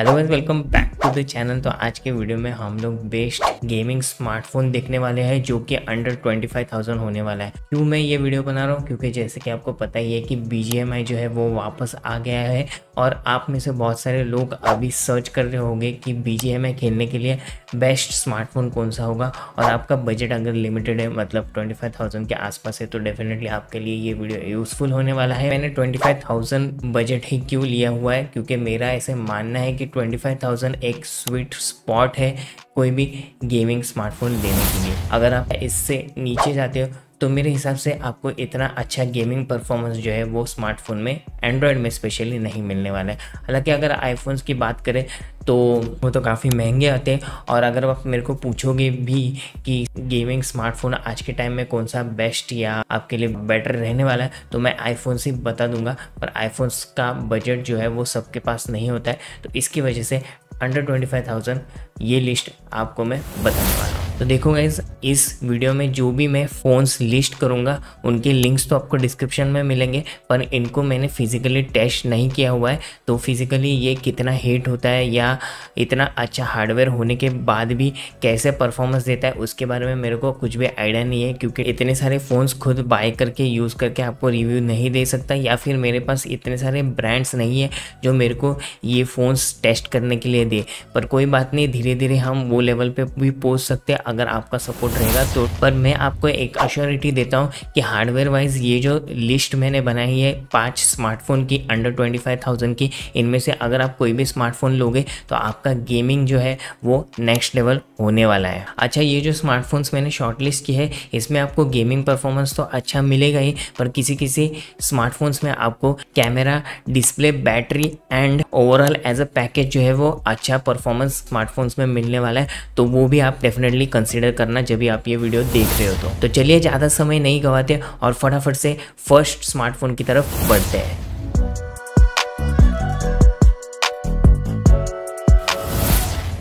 hello guys welcome back to the channel तो आज के वीडियो में हम लोग बेस्ट गेमिंग स्मार्टफोन देखने वाले हैं जो कि अंडर 25,000 होने वाला है क्यों मैं ये वीडियो बना रहा हूँ क्योंकि जैसे कि आपको पता ही है कि BGMI जो है वो वापस आ गया है और आप में से बहुत सारे लोग अभी सर्च कर रहे होंगे कि BGMI खेलने के लिए बेस्ट स्मार्टफोन कौन सा होगा और आपका बजट अगर लिमिटेड है मतलब 25,000 के आसपास है तो डेफिनेटली आपके लिए ये वीडियो यूज़फुल होने वाला है मैंने 25,000 बजट ही क्यों लिया हुआ है क्योंकि मेरा ऐसे मानना है कि 25,000 एक स्वीट स्पॉट है कोई भी गेमिंग स्मार्टफोन लेने के लिए अगर आप इससे नीचे जाते हो तो मेरे हिसाब से आपको इतना अच्छा गेमिंग परफॉर्मेंस जो है वो स्मार्टफोन में एंड्रॉयड में स्पेशली नहीं मिलने वाला है हालांकि अगर आईफोन्स की बात करें तो वो तो काफ़ी महंगे आते हैं और अगर आप मेरे को पूछोगे भी कि गेमिंग स्मार्टफोन आज के टाइम में कौन सा बेस्ट या आपके लिए बेटर रहने वाला है तो मैं आईफोन से बता दूंगा पर आईफोन्स का बजट जो है वो सबके पास नहीं होता है तो इसकी वजह से अंडर ट्वेंटी फाइव थाउजेंड ये लिस्ट आपको मैं बताने वाला हूँ तो देखो गाइज इस वीडियो में जो भी मैं फ़ोन्स लिस्ट करूँगा उनके लिंक्स तो आपको डिस्क्रिप्शन में मिलेंगे पर इनको मैंने फिज़िकली टेस्ट नहीं किया हुआ है तो फिज़िकली ये कितना हीट होता है या इतना अच्छा हार्डवेयर होने के बाद भी कैसे परफॉर्मेंस देता है उसके बारे में मेरे को कुछ भी आइडिया नहीं है क्योंकि इतने सारे फ़ोन्स खुद बाय करके यूज़ करके आपको रिव्यू नहीं दे सकता या फिर मेरे पास इतने सारे ब्रांड्स नहीं है जो मेरे को ये फ़ोन्स टेस्ट करने के लिए दे पर कोई बात नहीं धीरे धीरे धीरे हम वो लेवल पे भी पहुंच सकते हैं अगर आपका सपोर्ट रहेगा तो पर मैं आपको एक अश्योरिटी देता हूँ कि हार्डवेयर वाइज ये जो लिस्ट मैंने बनाई है पांच स्मार्टफोन की अंडर ट्वेंटी फाइव थाउजेंड की इनमें से अगर आप कोई भी स्मार्टफोन लोगे तो आपका गेमिंग जो है वो नेक्स्ट लेवल होने वाला है अच्छा ये जो स्मार्टफोन्स मैंने शॉर्ट लिस्ट की है इसमें आपको गेमिंग परफॉर्मेंस तो अच्छा मिलेगा ही पर किसी किसी स्मार्टफोन्स में आपको camera display battery and overall as a package जो है वो अच्छा परफॉर्मेंस स्मार्टफोन्स उसमें मिलने वाला है तो वो भी आप डेफिनेटली कंसिडर करना जब भी आप ये वीडियो देख रहे हो तो, तो चलिए ज़्यादा समय नहीं गंवाते और फटाफट से फर्स्ट स्मार्टफोन की तरफ बढ़ते हैं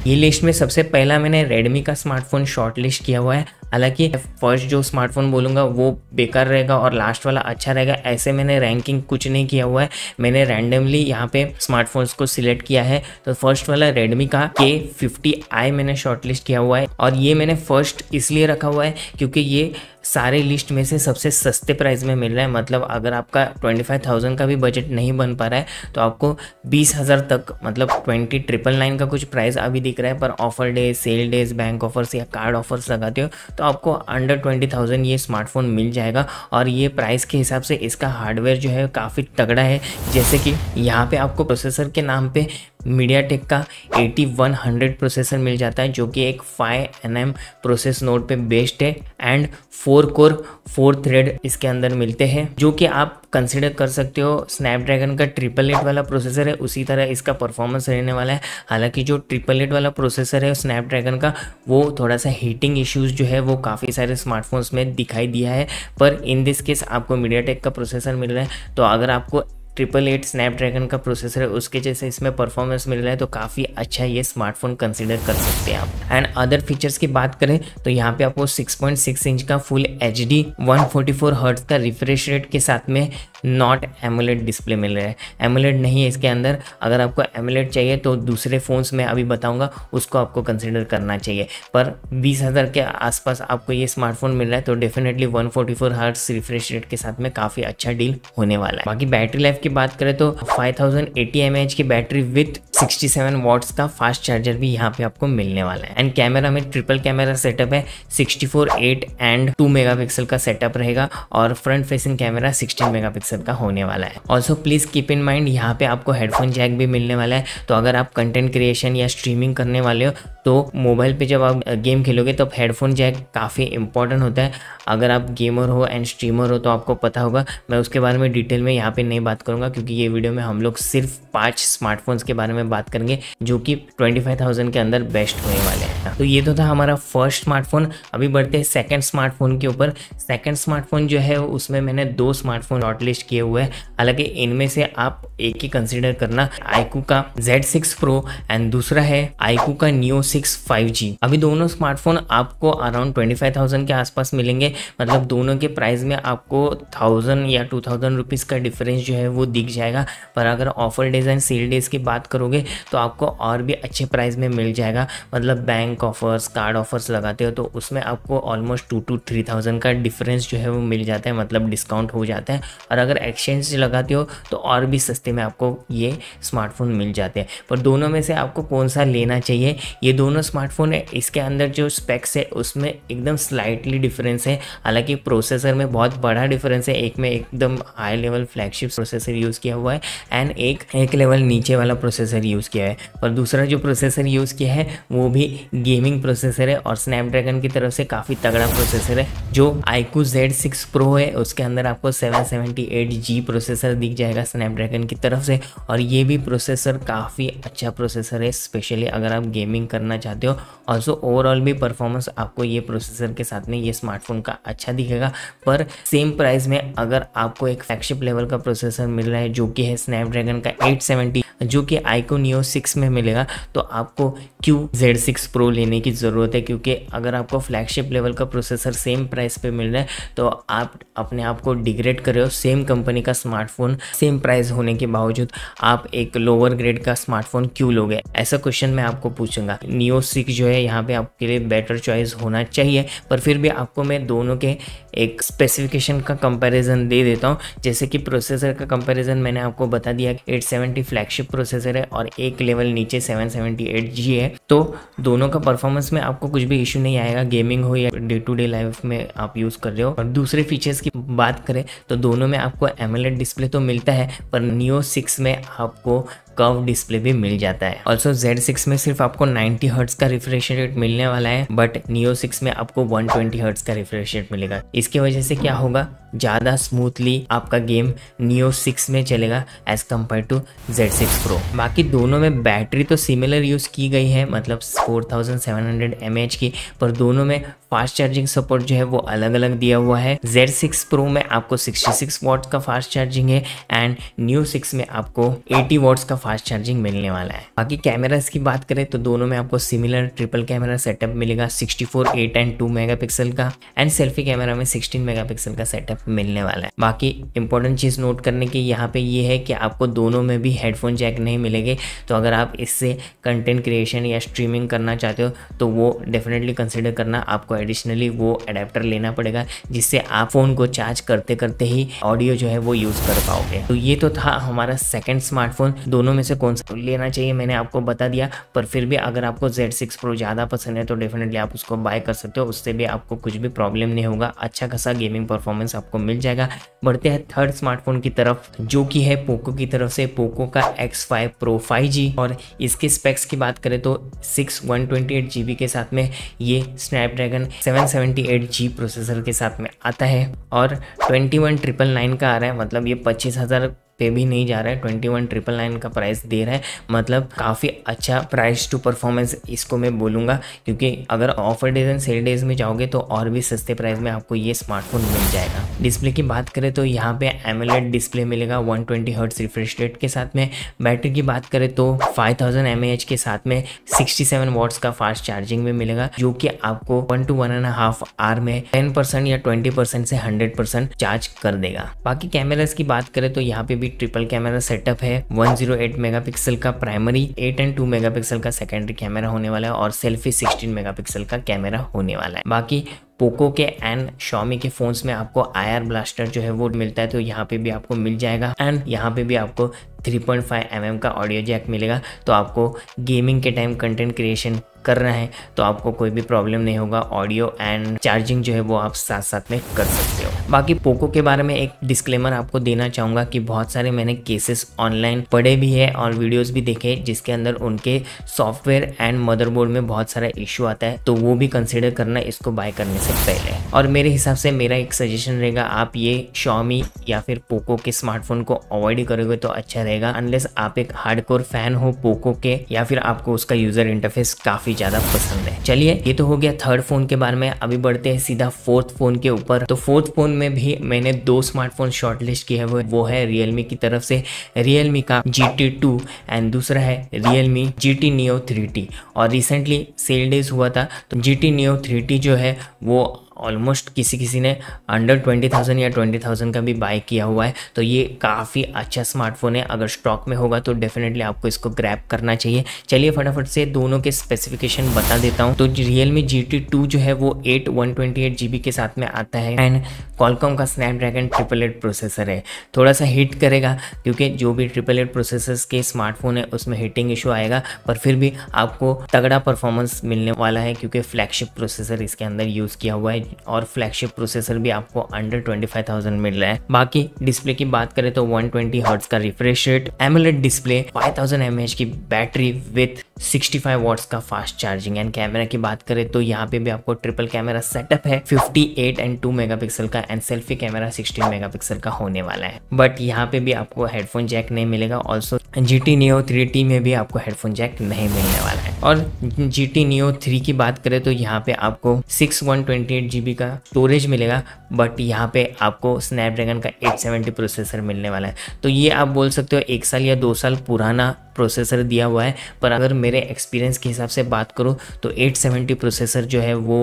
ये लिस्ट में सबसे पहला मैंने Redmi का स्मार्टफोन शॉर्टलिस्ट किया हुआ है हालांकि फर्स्ट जो स्मार्टफोन बोलूँगा वो बेकार रहेगा और लास्ट वाला अच्छा रहेगा ऐसे मैंने रैंकिंग कुछ नहीं किया हुआ है मैंने रैंडमली यहाँ पे स्मार्टफोन्स को सिलेक्ट किया है तो फर्स्ट वाला रेडमी का के फिफ्टी आई मैंने शॉर्टलिस्ट किया हुआ है और ये मैंने फर्स्ट इसलिए रखा हुआ है क्योंकि ये सारे लिस्ट में से सबसे सस्ते प्राइस में मिल रहा है मतलब अगर आपका 25,000 का भी बजट नहीं बन पा रहा है तो आपको 20,000 तक मतलब ट्वेंटी ट्रिपल नाइन का कुछ प्राइस अभी दिख रहा है पर offer day sale days bank offers या कार्ड ऑफर्स लगाते हो तो आपको अंडर ट्वेंटी थाउजेंड ये स्मार्टफोन मिल जाएगा और ये प्राइस के हिसाब से इसका हार्डवेयर जो है काफ़ी तगड़ा है जैसे कि यहाँ पे आपको प्रोसेसर के नाम पे मीडिया टेक का 8100 प्रोसेसर मिल जाता है जो कि एक 5 एन प्रोसेस नोड पे बेस्ड है and four core four thread इसके अंदर मिलते हैं जो कि आप कंसिडर कर सकते हो स्नैपड्रैगन का ट्रिपल एट वाला प्रोसेसर है उसी तरह इसका परफॉर्मेंस रहने वाला है हालांकि जो ट्रिपल एट वाला प्रोसेसर है स्नैपड्रैगन का वो थोड़ा सा हीटिंग इश्यूज़ जो है वो काफ़ी सारे स्मार्टफोन्स में दिखाई दिया है पर इन दिस केस आपको मीडिया का प्रोसेसर मिल रहा है तो अगर आपको ट्रिपल एट स्नैपड्रैगन का प्रोसेसर है उसके जैसे इसमें परफॉर्मेंस मिल रहा है तो काफ़ी अच्छा ये स्मार्टफोन कंसिडर कर सकते हैं आप एंड अदर फीचर्स की बात करें तो यहाँ पे आपको 6.6 इंच का फुल एच डी का रिफ्रेश रेट के साथ में नॉट एमुलेट डिस्प्ले मिल रहा है एमुलेट नहीं है इसके अंदर अगर आपको एमुलेट चाहिए तो दूसरे फ़ोन्स में अभी बताऊंगा उसको आपको कंसिडर करना चाहिए पर बीस हज़ार के आसपास आपको ये स्मार्टफोन मिल रहा है तो definitely one forty four hertz refresh rate के साथ में काफ़ी अच्छा डील होने वाला है बाकी बैटरी लाइफ की बात करें तो five thousand eighty M H की battery with sixty seven watts का फास्ट चार्जर भी यहाँ पे आपको मिलने वाला है एंड कैमरा में ट्रिपल कैमरा सेटअप है sixty four eight and two mega pixel का सेटअप रहेगा और front facing camera sixteen mega का होने वाला है also please keep in mind यहाँ पे आपको हेडफोन जैक भी मिलने वाला है तो अगर आप कंटेंट क्रिएशन या स्ट्रीमिंग करने वाले हो तो मोबाइल पे जब आप गेम खेलोगे तो हेडफोन जैक काफ़ी इंपॉर्टेंट होता है अगर आप गेमर हो एंड स्ट्रीमर हो तो आपको पता होगा मैं उसके बारे में डिटेल में यहाँ पे नहीं बात करूँगा क्योंकि ये वीडियो में हम लोग सिर्फ पाँच स्मार्टफोन्स के बारे में बात करेंगे जो कि ट्वेंटी फाइव थाउजेंड के अंदर बेस्ट होने वाले हैं हाँ, तो ये तो था हमारा फर्स्ट स्मार्टफोन अभी बढ़ते हैं सेकेंड स्मार्टफोन के ऊपर सेकेंड स्मार्टफोन जो है उसमें मैंने दो स्मार्टफोन नॉट टेस्ट किए हुए हैं हालांकि इनमें से आप एक ही कंसिडर करना आईकू का Z6 Pro एंड दूसरा है आईकू का Neo 6 5G अभी दोनों स्मार्टफोन आपको अराउंड 25,000 के आसपास मिलेंगे मतलब दोनों के प्राइस में आपको 1000 या 2000 रुपीस का डिफरेंस जो है वो दिख जाएगा पर अगर offer days and sale days की बात करोगे तो आपको और भी अच्छे प्राइस में मिल जाएगा मतलब बैंक ऑफर्स कार्ड ऑफर्स लगाते हो तो उसमें आपको almost two two three thousand का डिफरेंस जो है वो मिल जाता है मतलब डिस्काउंट हो जाता है और अगर एक्सचेंज से लगाते हो तो और भी सस्ते में आपको ये स्मार्टफोन मिल जाते हैं पर दोनों में से आपको कौन सा लेना चाहिए ये दोनों स्मार्टफोन है इसके अंदर जो स्पेक्स है उसमें एकदम स्लाइटली डिफरेंस है हालांकि प्रोसेसर में बहुत बड़ा डिफरेंस है एक में एकदम high level flagship processor use किया हुआ है एंड एक एक लेवल नीचे वाला प्रोसेसर यूज़ किया है और दूसरा जो प्रोसेसर यूज़ किया है वो भी गेमिंग प्रोसेसर है और स्नैपड्रैगन की तरफ से काफ़ी तगड़ा प्रोसेसर है जो आईकू जेड सिक्स प्रो है उसके अंदर आपको seven seventy eight G processor दिख जाएगा स्नैपड्रैगन की तरफ से और ये भी प्रोसेसर काफ़ी अच्छा प्रोसेसर है स्पेशली अगर आप गेमिंग करना चाहते हो ऑल्सो ओवरऑल भी परफॉर्मेंस आपको ये प्रोसेसर के साथ में ये स्मार्टफोन का अच्छा दिखेगा पर सेम प्राइस में अगर आपको एक फ्लैगशिप लेवल का प्रोसेसर मिल रहा है जो कि है स्नैपड्रैगन का 870 जो कि आईको नियो सिक्स में मिलेगा तो आपको क्यू जेड सिक्स प्रो लेने की ज़रूरत है क्योंकि अगर आपको फ्लैगशिप लेवल का प्रोसेसर सेम प्राइस पे मिल रहा है तो आप अपने आप को डिग्रेड कर रहे हो सेम कंपनी का स्मार्टफोन सेम प्राइस होने के बावजूद आप एक लोअर ग्रेड का स्मार्टफोन क्यों लोगे ऐसा क्वेश्चन मैं आपको पूछूंगा नियो सिक्स जो है यहाँ पे आपके लिए बेटर चॉइस होना चाहिए पर फिर भी आपको मैं दोनों के एक स्पेसिफिकेशन का कंपैरिजन दे देता हूँ जैसे कि प्रोसेसर का कंपैरिजन मैंने आपको बता दिया एट सेवेंटी फ्लैगशिप प्रोसेसर है और एक लेवल नीचे सेवन सेवेंटी एट जी है तो दोनों का परफॉर्मेंस में आपको कुछ भी इशू नहीं आएगा गेमिंग हो या डे टू डे लाइफ में आप यूज़ कर रहे हो और दूसरे फीचर्स की बात करें तो दोनों में आप आपको एमोलेट डिस्प्ले तो मिलता है पर नियो सिक्स में आपको कर्व डिस्प्ले भी मिल जाता है ऑल्सो जेड सिक्स में सिर्फ आपको नाइनटी हर्ट्स का रिफ्रेश रेट मिलने वाला है बट नियो सिक्स में आपको 120 ट्वेंटी हर्ट्स का रिफ्रेश रेट मिलेगा इसकी वजह से क्या होगा ज़्यादा स्मूथली आपका गेम नियो सिक्स में चलेगा as compare to Z six pro बाकी दोनों में बैटरी तो सिमिलर यूज़ की गई है मतलब four thousand seven hundred M H की पर दोनों में फास्ट चार्जिंग सपोर्ट जो है वो अलग अलग दिया हुआ है जेड सिक्स प्रो में आपको सिक्सटी सिक्स का फास्ट चार्जिंग है एंड न्यू सिक्स में आपको एटी वॉट्स का फास्ट चार्जिंग मिलने वाला है बाकी कैमराज की बात करें तो दोनों में आपको सिमिलर ट्रिपल कैमरा सेटअप मिलेगा 64 8 एंड 2 मेगापिक्सल का एंड सेल्फी कैमरा में 16 मेगापिक्सल का सेटअप मिलने वाला है बाकी इंपॉर्टेंट चीज़ नोट करने की यहाँ पे ये है कि आपको दोनों में भी हेडफोन जैक नहीं मिलेंगे तो अगर आप इससे कंटेंट क्रिएशन या स्ट्रीमिंग करना चाहते हो तो वो डेफिनेटली कंसिडर करना आपको एडिशनली वो अडेप्टर लेना पड़ेगा जिससे आप फ़ोन को चार्ज करते करते ही ऑडियो जो है वो यूज़ कर पाओगे तो ये तो था हमारा सेकेंड स्मार्टफोन दोनों में से कौन सा तो लेना चाहिए मैंने आपको बता दिया पर फिर भी अगर आपको जेड सिक्स प्रो ज़्यादा पसंद है तो डेफिनेटली आप उसको बाय कर सकते हो उससे भी आपको कुछ भी प्रॉब्लम नहीं होगा अच्छा खासा गेमिंग परफॉर्मेंस आपको मिल जाएगा बढ़ते हैं थर्ड स्मार्टफोन की तरफ जो कि है पोको की तरफ से पोको का X five pro five G और इसके स्पेक्स की बात करें तो six one twenty eight G B के साथ में ये Snapdragon seven seventy eight G processor के साथ में आता है और ट्वेंटी वन ट्रिपल नाइन का आ रहा है मतलब ये पच्चीस हज़ार पे भी नहीं जा रहा है ट्वेंटी वन ट्रिपल नाइन का प्राइस दे रहा है मतलब काफ़ी अच्छा प्राइस टू परफॉर्मेंस इसको मैं बोलूँगा क्योंकि अगर offer days and sale days में जाओगे तो और भी सस्ते प्राइस में आपको ये स्मार्टफोन मिल जाएगा डिस्प्ले की बात करें तो यहाँ पे एमोलेड डिस्प्ले मिलेगा one twenty hertz refresh rate के साथ में बैटरी की बात करें तो फाइव थाउजेंड के साथ में सिक्सटी सेवन वॉट्स का फास्ट चार्जिंग में मिलेगा जो कि आपको one two one and half hour में परसेंट या परसेंट से परसेंट चार्ज कर देगा बाकी कैमराज की बात करें तो यहाँ पे भी की ट्रिपल कैमरा सेटअप है 108 मेगापिक्सल का प्राइमरी 8 एंड 2 मेगापिक्सल का सेकेंडरी कैमरा होने वाला है और सेल्फी 16 मेगापिक्सल का कैमरा होने वाला है बाकी पोको के एंड शॉमी के फोन्स में आपको आयर ब्लास्टर जो है वो मिलता है तो यहाँ पे भी आपको मिल जाएगा एंड यहाँ पे भी आपको 3.5 पॉइंट mm का ऑडियो जैक मिलेगा तो आपको गेमिंग के टाइम कंटेंट क्रिएशन कर रहे हैं तो आपको कोई भी प्रॉब्लम नहीं होगा ऑडियो एंड चार्जिंग जो है वो आप साथ साथ में कर सकते हो बाकी पोको के बारे में एक डिस्क्लेमर आपको देना चाहूंगा कि बहुत सारे मैंने केसेस ऑनलाइन पढ़े भी है और वीडियोज भी देखे जिसके अंदर उनके सॉफ्टवेयर एंड मदरबोर्ड में बहुत सारा इश्यू आता है तो वो भी कंसिडर करना इसको बाय करने से पहले और मेरे हिसाब से मेरा एक सजेशन रहेगा आप ये शॉमी या फिर पोको के स्मार्टफोन को अवॉइड करोगे तो अच्छा रहेगा अनलेस आप एक हार्डकोर फैन हो पोको के या फिर आपको उसका यूजर इंटरफेस काफी ज़्यादा पसंद है चलिए ये तो हो गया थर्ड फोन के बारे में अभी बढ़ते हैं सीधा फोर्थ फोन के ऊपर तो फोर्थ फोन में भी मैंने दो स्मार्टफोन शॉर्ट लिस्ट किए हुए वो है रियलमी की तरफ से रियलमी का जी टी टू एंड दूसरा है Realme G T neo three T और रिसेंटली सेल डेज हुआ था तो G T neo three T जो है वो ऑलमोस्ट किसी किसी ने अंडर ट्वेंटी थाउजेंड या ट्वेंटी थाउजेंड का भी बाय किया हुआ है तो ये काफ़ी अच्छा स्मार्टफोन है अगर स्टॉक में होगा तो डेफिनेटली आपको इसको ग्रैप करना चाहिए चलिए फटाफट से दोनों के स्पेसिफिकेशन बता देता हूँ तो रियल मी जी जो है वो एट वन के साथ में आता है एंड कॉलकॉम का स्नैपड्रैगन ट्रिपल एट प्रोसेसर है थोड़ा सा हीट करेगा क्योंकि जो भी ट्रिपल एट प्रोसेसर के स्मार्टफोन है उसमें हीटिंग इशू आएगा पर फिर भी आपको तगड़ा परफॉर्मेंस मिलने वाला है क्योंकि फ्लैगशिप प्रोसेसर इसके अंदर यूज़ किया हुआ है और फ्लैगशिप प्रोसेसर भी आपको अंडर ट्वेंटी फाइव थाउजेंड मिल रहा है बाकी डिस्प्ले की बात करें तो वन ट्वेंटी हर्ट्स का refresh rate AMOLED display five thousand M H की बैटरी विथ 65 फाइव का फास्ट चार्जिंग एंड कैमरा की बात करें तो यहाँ पे भी आपको ट्रिपल कैमरा सेटअप है 58 एंड 2 मेगापिक्सल का एंड सेल्फी कैमरा 16 मेगापिक्सल का होने वाला है बट यहाँ पे भी आपको हेडफोन जैक नहीं मिलेगा also G T neo three में भी आपको हेडफोन जैक नहीं मिलने वाला है और जी टी नियो थ्री की बात करें तो यहाँ पे आपको six one twenty eight G B का स्टोरेज मिलेगा बट यहाँ पे आपको स्नैपड्रैगन का 870 प्रोसेसर मिलने वाला है तो ये आप बोल सकते हो एक साल या दो साल पुराना प्रोसेसर दिया हुआ है पर अगर मेरे एक्सपीरियंस के हिसाब से बात करूँ तो 870 प्रोसेसर जो है वो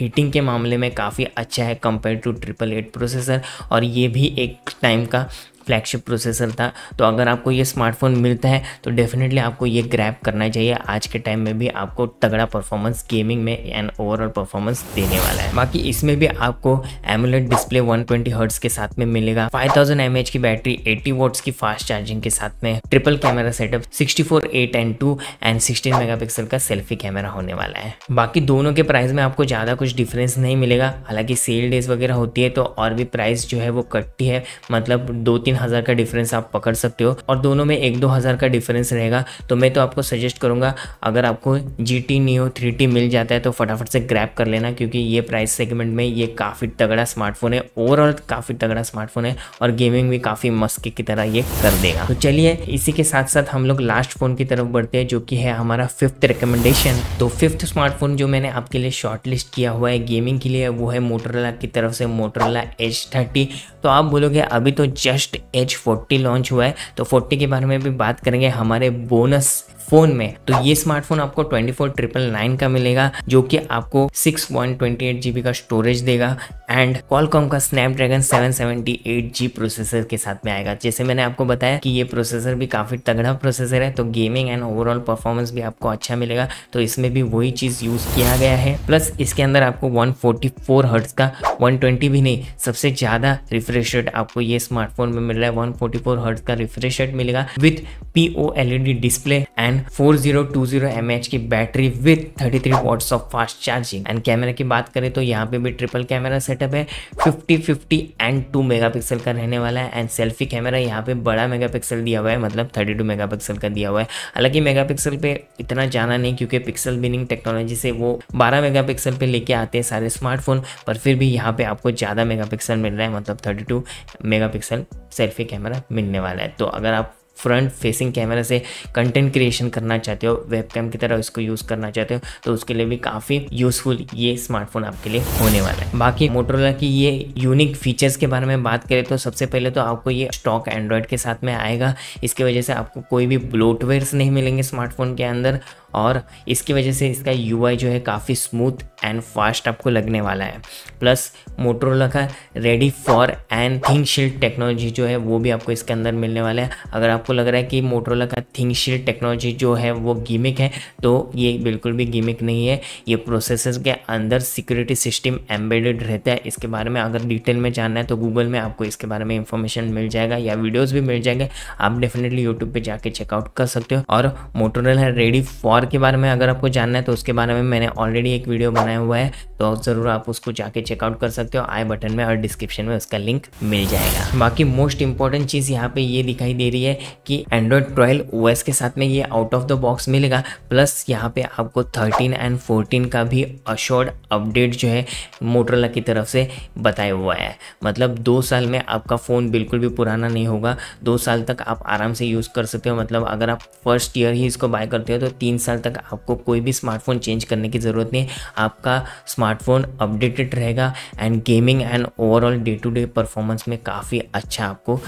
हीटिंग के मामले में काफ़ी अच्छा है compare to triple eight processor और ये भी एक टाइम का फ्लैगशिप प्रोसेसर था तो अगर आपको ये स्मार्टफोन मिलता है तो डेफिनेटली आपको ये ग्रैप करना चाहिए आज के टाइम में भी आपको तगड़ा परफॉर्मेंस गेमिंग में एंड ओवरऑल परफॉर्मेंस देने वाला है बाकी इसमें भी आपको एमुलेट डिस्प्ले 120 ट्वेंटी के साथ में मिलेगा 5000 थाउजेंड की बैटरी 80 वोट्स की फास्ट चार्जिंग के साथ में triple camera setup 64 eight and two and sixteen mega का सेल्फी कैमरा होने वाला है बाकी दोनों के प्राइस में आपको ज़्यादा कुछ डिफरेंस नहीं मिलेगा हालांकि सेल डेज वगैरह होती है तो और भी प्राइस जो है वो कटती है मतलब दो तीन हज़ार का डिफरेंस आप पकड़ सकते हो और दोनों में एक दो हज़ार का डिफरेंस रहेगा तो मैं तो आपको सजेस्ट करूंगा अगर आपको G T neo three T मिल जाता है तो फटाफट से ग्रैप कर लेना क्योंकि ये प्राइस सेगमेंट में ये काफ़ी तगड़ा स्मार्टफोन है ओवरऑल काफ़ी तगड़ा स्मार्टफोन है और गेमिंग भी काफ़ी मस्के की तरह ये कर देगा तो चलिए इसी के साथ साथ हम लोग लास्ट फ़ोन की तरफ बढ़ते हैं जो कि है हमारा फिफ्थ रिकमेंडेशन तो फिफ्थ स्मार्टफोन जो मैंने आपके लिए शॉर्टलिस्ट किया हुआ है गेमिंग के लिए वो है मोटरला की तरफ से मोटरला एच थर्टी तो आप बोलोगे अभी तो जस्ट एच फोर्टी लॉन्च हुआ है तो फोर्टी के बारे में भी बात करेंगे हमारे बोनस फोन में तो ये स्मार्टफोन आपको ट्वेंटी फोर ट्रिपल नाइन का मिलेगा जो कि आपको six point twenty eight GB का स्टोरेज देगा एंड कॉलकॉम का Snapdragon seven seventy eight G processor के साथ में आएगा जैसे मैंने आपको बताया कि ये प्रोसेसर भी काफ़ी तगड़ा प्रोसेसर है तो गेमिंग एंड ओवरऑल परफॉर्मेंस भी आपको अच्छा मिलेगा तो इसमें भी वही चीज़ यूज़ किया गया है प्लस इसके अंदर आपको 144 हर्ट्स का 120 भी नहीं सबसे ज़्यादा रिफ्रेश रेट आपको ये स्मार्टफोन में मिल रहा है 144 हर्ट्ज का रिफ्रेश रेट मिलेगा with P O display and and 4020 की battery with 33 three of fast charging and camera की बात करें तो यहाँ पे भी ट्रिपल कैमरा सेटअप है 50 50 एंड 2 मेगापिक्सल का रहने वाला है एंड सेल्फी कैमरा यहाँ पे बड़ा मेगापिक्सल दिया हुआ है मतलब 32 मेगापिक्सल का दिया हुआ है हालांकि मेगा पे इतना जाना नहीं क्योंकि पिक्सल बिनिंग टेक्नोलॉजी से वो बारह मेगा पे लेके आते हैं सारे स्मार्टफोन पर फिर भी यहाँ पे आपको ज़्यादा मेगा मिल रहा है मतलब थर्टी टू सेल्फी कैमरा मिलने वाला है तो अगर आप फ्रंट फेसिंग कैमरा से कंटेंट क्रिएशन करना चाहते हो वेबकैम की तरह इसको यूज़ करना चाहते हो तो उसके लिए भी काफ़ी यूज़फुल ये स्मार्टफोन आपके लिए होने वाला है बाकी मोटरोला की ये यूनिक फीचर्स के बारे में बात करें तो सबसे पहले तो आपको ये स्टॉक एंड्रॉयड के साथ में आएगा इसकी वजह से आपको कोई भी ब्लोटवेयर्स नहीं मिलेंगे स्मार्टफोन के अंदर और इसकी वजह से इसका यू जो है काफ़ी स्मूथ एंड फास्ट आपको लगने वाला है प्लस मोटरोला का ready for and think shield technology जो है वो भी आपको इसके अंदर मिलने वाला है अगर आपको लग रहा है कि मोटरोला का थिंग शील्ड टेक्नोलॉजी जो है वो गिमिक है तो ये बिल्कुल भी गिमिक नहीं है ये प्रोसेसर के अंदर सिक्योरिटी सिस्टम एम्बेडेड रहता है इसके बारे में अगर डिटेल में जानना है तो गूगल में आपको इसके बारे में इंफॉर्मेशन मिल जाएगा या वीडियोज़ भी मिल जाएंगे आप डेफिनेटली यूट्यूब पर जाकर चेकआउट कर सकते हो और मोटरोला रेडी फॉर के बारे में अगर आपको जानना है तो उसके बारे में मैंने ऑलरेडी एक वीडियो बनाया हुआ है तो ज़रूर आप उसको जाके चेकआउट कर सकते हो आई बटन में और डिस्क्रिप्शन में उसका लिंक मिल जाएगा बाकी मोस्ट इंपॉर्टेंट चीज़ यहाँ पे ये दिखाई दे रही है कि एंड्रॉयड ट्वेल्व ओ के साथ में ये आउट ऑफ द बॉक्स मिलेगा प्लस यहाँ पे आपको थर्टीन एंड फोर्टीन का भी अशोर्ड अपडेट जो है मोटरला की तरफ से बताया हुआ है मतलब दो साल में आपका फ़ोन बिल्कुल भी पुराना नहीं होगा दो साल तक आप आराम से यूज़ कर सकते हो मतलब अगर आप फर्स्ट ईयर ही इसको बाय करते हो तो तीन साल तक आपको कोई भी स्मार्टफोन चेंज करने की ज़रूरत नहीं आपका स्मार्टफोन अपडेटेड रहेगा and gaming and overall day to day performance में काफ़ी अच्छा आपको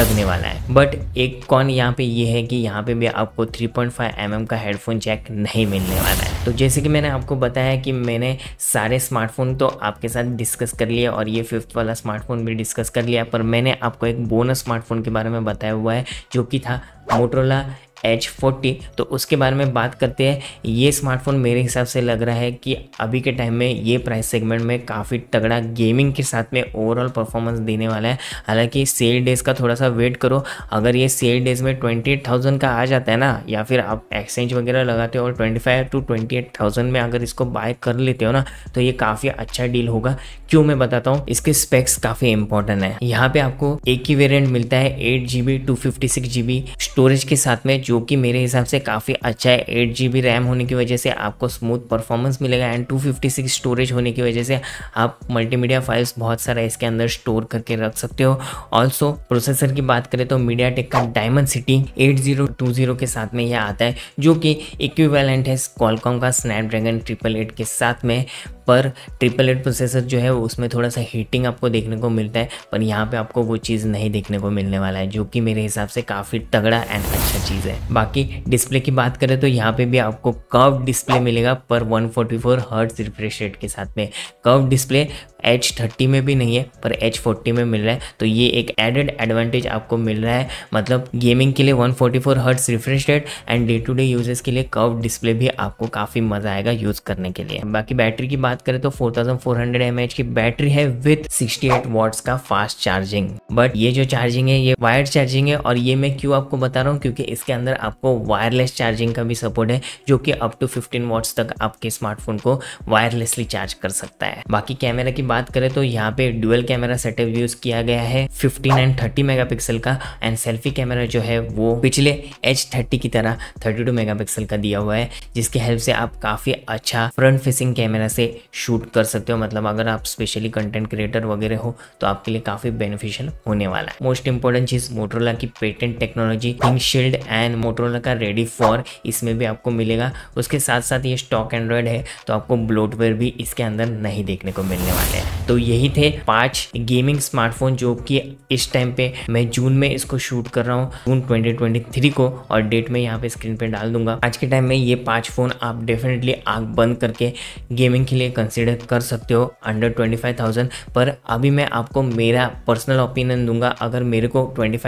लगने वाला है बट एक कॉन यहाँ पे ये है कि यहाँ पे भी आपको 3.5 पॉइंट mm का हेडफोन जैक नहीं मिलने वाला है तो जैसे कि मैंने आपको बताया कि मैंने सारे स्मार्टफोन तो आपके साथ डिस्कस कर लिया और ये फिफ्थ वाला स्मार्टफोन भी डिस्कस कर लिया पर मैंने आपको एक बोनस स्मार्टफोन के बारे में बताया हुआ है जो कि था मोटरोला एच फोर्टी तो उसके बारे में बात करते हैं ये स्मार्टफोन मेरे हिसाब से लग रहा है कि अभी के टाइम में ये प्राइस सेगमेंट में काफ़ी तगड़ा गेमिंग के साथ में ओवरऑल परफॉर्मेंस देने वाला है हालांकि सेल डेज़ का थोड़ा सा वेट करो अगर ये सेल डेज़ में ट्वेंटी थाउजेंड का आ जाता है ना या फिर आप एक्सचेंज वगैरह लगाते हो और twenty five to twenty eight thousand में अगर इसको बाय कर लेते हो ना तो ये काफ़ी अच्छा डील होगा क्यों मैं बताता हूँ इसके स्पेक्स काफ़ी इंपॉर्टेंट है यहाँ पे आपको एक ही वेरियंट मिलता है eight G B two fifty six G B storage के साथ में जो कि मेरे हिसाब से काफ़ी अच्छा है एट जी बी रैम होने की वजह से आपको स्मूथ परफॉर्मेंस मिलेगा and two fifty six storage होने की वजह से आप मल्टीमीडिया फाइल्स बहुत सारा इसके अंदर स्टोर करके रख सकते हो ऑल्सो प्रोसेसर की बात करें तो मीडिया का Dimensity eight zero two zero के साथ में यह आता है जो कि इक्विवेलेंट है कॉलकॉम का स्नैपड्रैगन ट्रिपल एट के साथ में पर ट्रिपल एट प्रोसेसर जो है उसमें थोड़ा सा हीटिंग आपको देखने को मिलता है पर यहाँ पे आपको वो चीज़ नहीं देखने को मिलने वाला है जो कि मेरे हिसाब से काफ़ी तगड़ा एंड अच्छा चीज़ है बाकी डिस्प्ले की बात करें तो यहाँ पे भी आपको कर्व डिस्प्ले मिलेगा पर 144 फोर्टी हर्ट्स रिफ्रेश रेट के साथ में कर्व डिस्प्ले एच थर्टी में भी नहीं है पर एच फोर्टी में मिल रहा है तो ये एक एडेड एडवांटेज आपको मिल रहा है मतलब गेमिंग के लिए one forty four hertz refresh rate and day to day uses के लिए कर्व डिस्प्ले भी आपको काफ़ी मज़ा आएगा यूज़ करने के लिए बाकी बैटरी की बात करें तो four thousand four hundred M H की बैटरी है विथ सिक्सटी एट वॉट्स का फास्ट चार्जिंग बट ये जो चार्जिंग है ये वायर चार्जिंग है और ये मैं क्यों आपको बता रहा हूँ क्योंकि इसके अंदर आपको वायरलेस चार्जिंग का भी सपोर्ट है जो कि अप टू फिफ्टीन वॉट्स तक आपके स्मार्टफोन को वायरलेसली चार्ज कर सकता है बाकी कैमरा की बात करें तो यहाँ पे डुअल कैमरा सेटअप यूज किया गया है 15 एंड 30 मेगापिक्सल का एंड सेल्फी कैमरा जो है वो पिछले एच थर्टी की तरह 32 मेगापिक्सल का दिया हुआ है जिसके हेल्प से आप काफी अच्छा फ्रंट फेसिंग कैमरा से शूट कर सकते हो मतलब अगर आप स्पेशली कंटेंट क्रिएटर वगैरह हो तो आपके लिए काफी बेनिफिशियल होने वाला है मोस्ट इंपॉर्टेंट चीज मोटरोला की patent technology think shield and Motorola का रेडी फॉर इसमें भी आपको मिलेगा उसके साथ साथ ये स्टॉक एंड्रॉयड है तो आपको ब्लोटवेयर भी इसके अंदर नहीं देखने को मिलने वाले है तो यही थे पांच गेमिंग स्मार्टफोन जो कि इस टाइम पे मैं जून में इसको शूट कर रहा हूँ जून 2023 को और डेट में यहाँ पे स्क्रीन पे डाल दूंगा आज के टाइम में ये पांच फोन आप डेफिनेटली आग बंद करके गेमिंग के लिए कंसिडर कर सकते हो अंडर ट्वेंटी पर अभी मैं आपको मेरा पर्सनल ओपिनियन दूंगा अगर मेरे को ट्वेंटी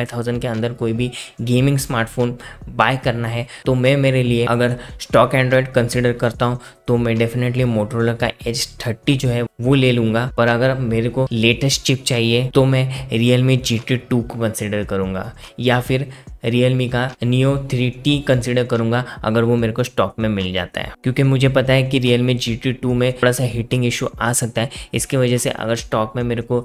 के अंदर कोई भी गेमिंग स्मार्टफोन बाय करना है तो मैं मेरे लिए अगर स्टॉक एंड्रॉयड कंसिडर करता हूँ तो मैं डेफिनेटली मोटरोला का एच थर्टी जो है वो ले लूंगा पर अगर मेरे को लेटेस्ट चिप चाहिए तो मैं Realme G T two को कंसिडर करूंगा या फिर मी का नियो थ्री टी कंसिडर करूंगा अगर वो मेरे को स्टॉक में मिल जाता है क्योंकि मुझे पता है कि मी जी टी टू में थोड़ा सा हीटिंग इशू आ सकता है इसकी वजह से अगर स्टॉक में मेरे को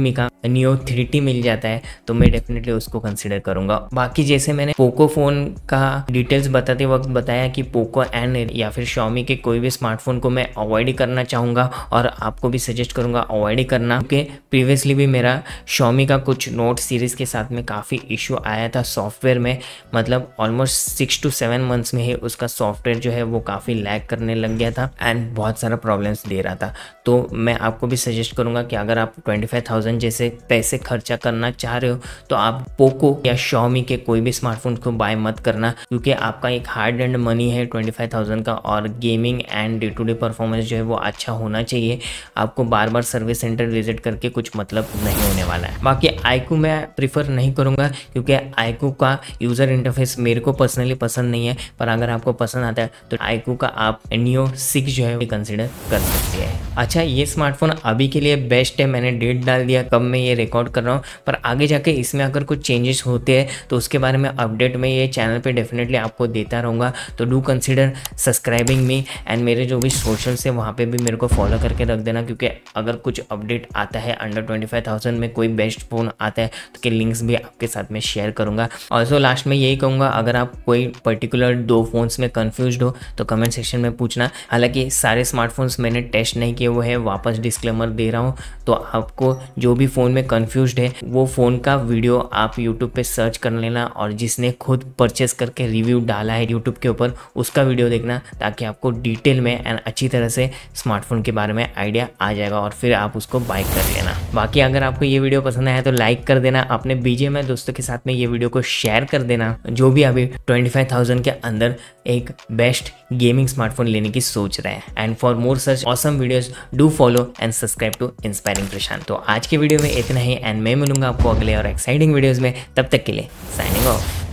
मी का नियो थ्री टी मिल जाता है तो मैं डेफिनेटली उसको कंसिडर करूंगा बाकी जैसे मैंने पोको फ़ोन का डिटेल्स बताते वक्त बताया कि पोको एंड या फिर शॉमी के कोई भी स्मार्टफोन को मैं अवॉइड ही करना चाहूँगा और आपको भी सजेस्ट करूँगा अवॉइड ही करना क्योंकि प्रीवियसली भी मेरा शॉमी का कुछ नोट सीरीज़ के साथ में काफ़ी इशू आया था सॉ सॉफ्टवेयर में मतलब almost six to seven months में ही उसका सॉफ्टवेयर जो है वो काफ़ी लैग करने लग गया था एंड बहुत सारा प्रॉब्लम्स दे रहा था तो मैं आपको भी सजेस्ट करूँगा कि अगर आप ट्वेंटी फाइव थाउजेंड जैसे पैसे खर्चा करना चाह रहे हो तो आप पोको या शॉमी के कोई भी स्मार्टफोन को बाय मत करना क्योंकि आपका एक हार्ड एंड मनी है ट्वेंटी फाइव थाउजेंड का और gaming and day to day performance जो है वो अच्छा होना चाहिए आपको बार बार सर्विस सेंटर विजिट करके कुछ मतलब नहीं होने वाला है बाकी आईकू मैं प्रीफर नहीं करूँगा क्योंकि आईकू का यूज़र इंटरफेस मेरे को पर्सनली पसंद नहीं है पर अगर आपको पसंद आता है तो आईकू का आप नियो सिक्स जो है कंसिडर कर सकते हैं अच्छा ये स्मार्टफोन अभी के लिए बेस्ट है मैंने डेट डाल दिया कब मैं ये रिकॉर्ड कर रहा हूँ पर आगे जाके इसमें अगर कुछ चेंजेस होते हैं तो उसके बारे में अपडेट में ये चैनल पे डेफिनेटली आपको देता रहूँगा तो do consider subscribing me and मेरे जो भी सोशल्स है वहाँ पे भी मेरे को फॉलो करके रख देना क्योंकि अगर कुछ अपडेट आता है अंडर ट्वेंटी फाइव थाउजेंड में कोई बेस्ट फ़ोन आता है तो के लिंक्स भी आपके साथ में शेयर करूँगा ऑल्सो लास्ट में यही कहूँगा अगर आप कोई पर्टिकुलर दो फ़ोन्स में कन्फ्यूज हो तो कमेंट सेक्शन में पूछना हालांकि सारे स्मार्टफोन्स मैंने टेस्ट नहीं किए हुए हैं वापस डिस्क्लेमर दे रहा हूँ तो आपको जो भी फ़ोन में कन्फ्यूज है वो फ़ोन का वीडियो आप यूट्यूब पर सर्च कर लेना और जिसने खुद परचेस करके रिव्यू डाला है यूट्यूब के ऊपर उसका वीडियो देखना ताकि आपको डिटेल में एंड अच्छी तरह से स्मार्टफोन के बारे में आइडिया आ जाएगा और फिर आप उसको बाय कर लेना बाकी अगर आपको ये वीडियो पसंद आया तो लाइक कर देना अपने बीजे में दोस्तों के साथ में ये वीडियो को शेयर कर देना जो भी अभी 25,000 के अंदर एक बेस्ट गेमिंग स्मार्टफोन लेने की सोच रहे हैं and for more such awesome videos do follow and subscribe to inspiring Prashant तो आज के वीडियो में इतना ही एंड मैं मिलूंगा आपको अगले और एक्साइटिंग वीडियोज में तब तक के लिए साइनिंग ऑफ